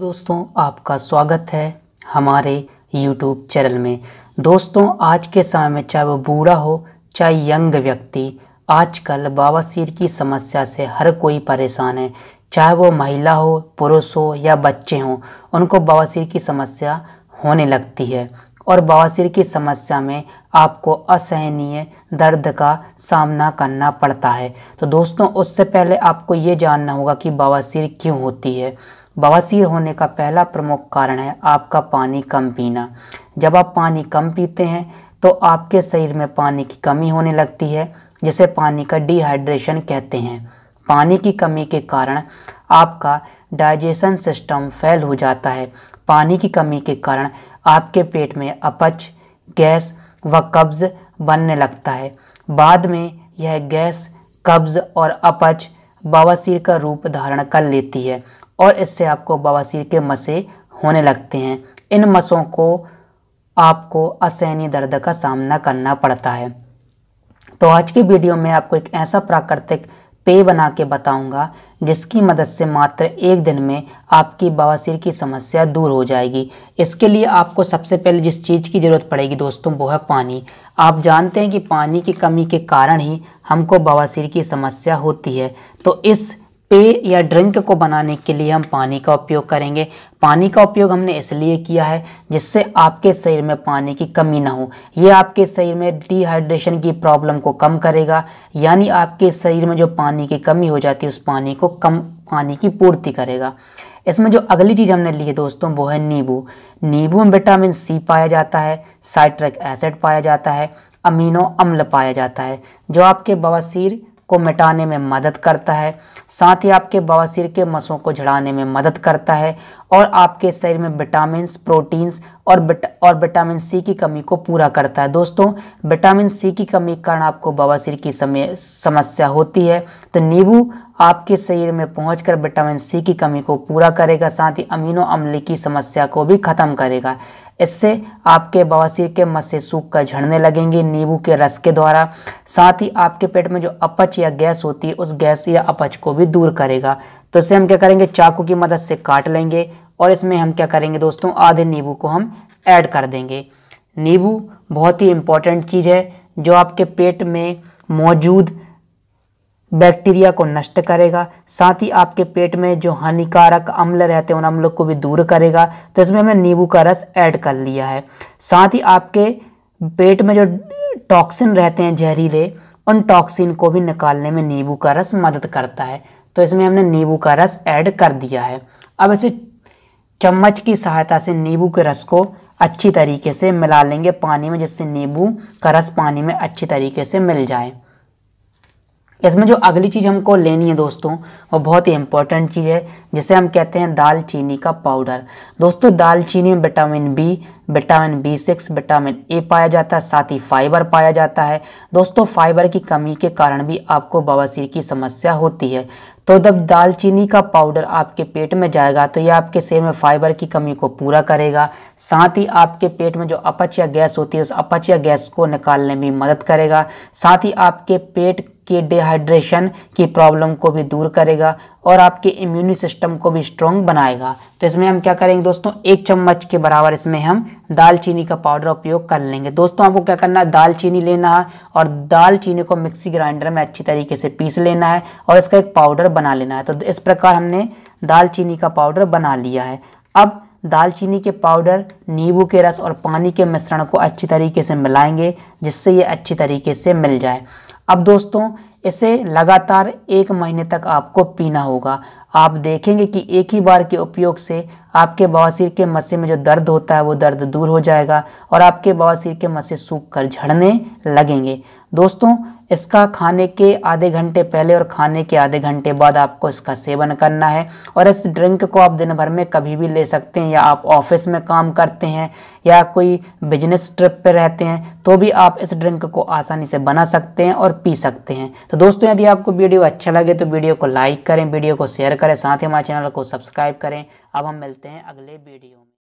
दोस्तों आपका स्वागत है हमारे YouTube चैनल में दोस्तों आज के समय में चाहे वो बूढ़ा हो चाहे यंग व्यक्ति आजकल बवासीर की समस्या से हर कोई परेशान है चाहे वो महिला हो पुरुष हो या बच्चे हों उनको बवासीर की समस्या होने लगती है और बवासीर की समस्या में आपको असहनीय दर्द का सामना करना पड़ता है तो दोस्तों उससे पहले आपको ये जानना होगा कि बवासीर क्यों होती है बवासीर होने का पहला प्रमुख कारण है आपका पानी कम पीना जब आप पानी कम पीते हैं तो आपके शरीर में पानी की कमी होने लगती है जिसे पानी का डिहाइड्रेशन कहते हैं पानी की कमी के कारण आपका डाइजेशन सिस्टम फेल हो जाता है पानी की कमी के कारण आपके पेट में अपच गैस व कब्ज़ बनने लगता है बाद में यह गैस कब्ज़ और अपच बवासीर का रूप धारण कर लेती है और इससे आपको बवासीर के मसे होने लगते हैं इन मसों को आपको असहनीय दर्द का सामना करना पड़ता है तो आज की वीडियो में आपको एक ऐसा प्राकृतिक पेय बना के बताऊँगा जिसकी मदद से मात्र एक दिन में आपकी बवासीर की समस्या दूर हो जाएगी इसके लिए आपको सबसे पहले जिस चीज़ की ज़रूरत पड़ेगी दोस्तों वो है पानी आप जानते हैं कि पानी की कमी के कारण ही हमको बवासीर की समस्या होती है तो इस पेय या ड्रिंक को बनाने के लिए हम पानी का उपयोग करेंगे पानी का उपयोग हमने इसलिए किया है जिससे आपके शरीर में पानी की कमी ना हो ये आपके शरीर में डिहाइड्रेशन की प्रॉब्लम को कम करेगा यानी आपके शरीर में जो पानी की कमी हो जाती है उस पानी को कम पानी की पूर्ति करेगा इसमें जो अगली चीज़ हमने ली है दोस्तों वो है नींबू नींबू में विटामिन सी पाया जाता है साइट्रिक एसिड पाया जाता है अमीनो अम्ल पाया जाता है जो आपके बवासीर को मिटाने में मदद करता है साथ ही आपके बवासीर के मसों को झड़ाने में मदद करता है और आपके शरीर में विटामिन प्रोटीन्स और बिट और विटामिन सी की कमी को पूरा करता है दोस्तों विटामिन सी की कमी के कारण आपको बवासीर की समय समस्या होती है तो नींबू आपके शरीर में पहुंचकर विटामिन सी की कमी को पूरा करेगा साथ ही अमीनो अम्ल की समस्या को भी खत्म करेगा इससे आपके बवासीर के मस्से सूख कर झड़ने लगेंगे नींबू के रस के द्वारा साथ ही आपके पेट में जो अपच या गैस होती है उस गैस या अपच को भी दूर करेगा तो इसे हम क्या करेंगे चाकू की मदद से काट लेंगे और इसमें हम क्या करेंगे दोस्तों आधे नींबू को हम ऐड कर देंगे नींबू बहुत ही इम्पोर्टेंट चीज़ है जो आपके पेट में मौजूद बैक्टीरिया को नष्ट करेगा साथ ही आपके पेट में जो हानिकारक अम्ल रहते हैं उन अम्ल को भी दूर करेगा तो इसमें हमने नींबू का रस ऐड कर लिया है साथ ही आपके पेट में जो टॉक्सिन रहते हैं जहरीले उन टॉक्सिन को भी निकालने में नींबू का रस मदद करता है तो इसमें हमने नींबू का रस ऐड कर दिया है अब इसे चम्मच की सहायता से नींबू के रस को अच्छी तरीके से मिला लेंगे पानी में जिससे नींबू का रस पानी में अच्छी तरीके से मिल जाए इसमें जो अगली चीज़ हमको लेनी है दोस्तों वो बहुत ही इंपॉर्टेंट चीज़ है जिसे हम कहते हैं दालचीनी का पाउडर दोस्तों दालचीनी में vitamin B vitamin B six vitamin A पाया जाता है साथ ही फाइबर पाया जाता है दोस्तों फाइबर की कमी के कारण भी आपको बवासीर की समस्या होती है तो जब दालचीनी का पाउडर आपके पेट में जाएगा तो यह आपके शरीर में फाइबर की कमी को पूरा करेगा साथ ही आपके पेट में जो अपच या गैस होती है उस अपच या गैस को निकालने में मदद करेगा साथ ही आपके पेट की डिहाइड्रेशन की प्रॉब्लम को भी दूर करेगा और आपके इम्यून सिस्टम को भी स्ट्रॉन्ग बनाएगा तो इसमें हम क्या करेंगे दोस्तों एक चम्मच के बराबर इसमें हम दालचीनी का पाउडर उपयोग कर लेंगे दोस्तों आपको क्या करना है दालचीनी लेना है और दालचीनी को मिक्सी ग्राइंडर में अच्छी तरीके से पीस लेना है और इसका एक पाउडर बना लेना है तो इस प्रकार हमने दालचीनी का पाउडर बना लिया है अब दालचीनी के पाउडर नींबू के रस और पानी के मिश्रण को अच्छी तरीके से मिलाएंगे जिससे ये अच्छी तरीके से मिल जाए अब दोस्तों इसे लगातार एक महीने तक आपको पीना होगा आप देखेंगे कि एक ही बार के उपयोग से आपके बवासीर के मस्से में जो दर्द होता है वो दर्द दूर हो जाएगा और आपके बवासीर के मस्से सूख कर झड़ने लगेंगे दोस्तों इसका खाने के आधे घंटे पहले और खाने के आधे घंटे बाद आपको इसका सेवन करना है और इस ड्रिंक को आप दिन भर में कभी भी ले सकते हैं या आप ऑफिस में काम करते हैं या कोई बिजनेस ट्रिप पे रहते हैं तो भी आप इस ड्रिंक को आसानी से बना सकते हैं और पी सकते हैं तो दोस्तों यदि आपको वीडियो अच्छा लगे तो वीडियो को लाइक करें वीडियो को शेयर करें साथ ही हमारे चैनल को सब्सक्राइब करें अब हम मिलते हैं अगले वीडियो